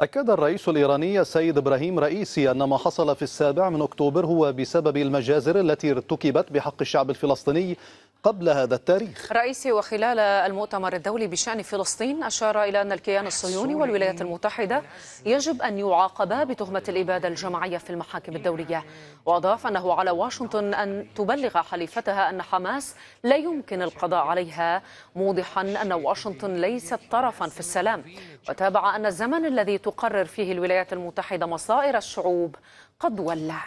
أكد الرئيس الإيراني السيد إبراهيم رئيسي أن ما حصل في السابع من أكتوبر هو بسبب المجازر التي ارتكبت بحق الشعب الفلسطيني قبل هذا التاريخ رئيسي وخلال المؤتمر الدولي بشأن فلسطين أشار إلى أن الكيان الصهيوني والولايات المتحدة يجب أن يعاقبا بتهمة الإبادة الجماعية في المحاكم الدولية وأضاف أنه على واشنطن أن تبلغ حليفتها أن حماس لا يمكن القضاء عليها موضحا أن واشنطن ليست طرفا في السلام وتابع أن الزمن الذي تقرر فيه الولايات المتحدة مصائر الشعوب قد ولى